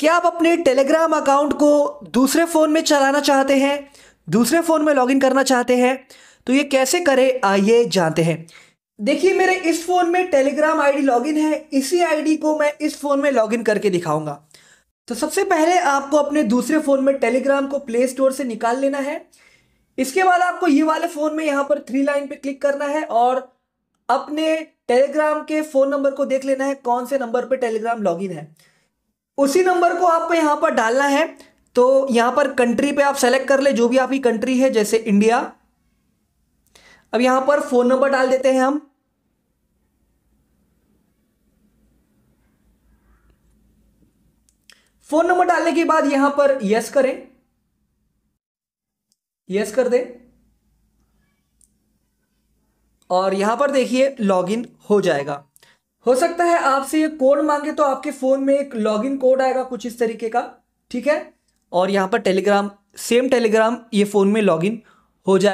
क्या आप अपने टेलीग्राम अकाउंट को दूसरे फ़ोन में चलाना चाहते हैं दूसरे फ़ोन में लॉगिन करना चाहते हैं तो ये कैसे करें आइए जानते हैं देखिए मेरे इस फ़ोन में टेलीग्राम आईडी लॉगिन है इसी आईडी को मैं इस फ़ोन में लॉगिन करके दिखाऊंगा तो सबसे पहले आपको अपने दूसरे फ़ोन में टेलीग्राम को प्ले स्टोर से निकाल लेना है इसके बाद आपको ये वाले फ़ोन में यहाँ पर थ्री लाइन पे क्लिक करना है और अपने टेलीग्राम के फ़ोन नंबर को देख लेना है कौन से नंबर पर टेलीग्राम लॉगिन है उसी नंबर को आपको यहाँ पर डालना है तो यहाँ पर कंट्री पे आप सेलेक्ट कर ले जो भी आपकी कंट्री है जैसे इंडिया अब यहाँ पर फ़ोन नंबर डाल देते हैं हम फ़ोन नंबर डालने के बाद यहां पर यस करें यस कर दें और यहां पर देखिए लॉगिन हो जाएगा हो सकता है आपसे ये कोड मांगे तो आपके फ़ोन में एक लॉगिन कोड आएगा कुछ इस तरीके का ठीक है और यहां पर टेलीग्राम सेम टेलीग्राम ये फ़ोन में लॉगिन हो जाए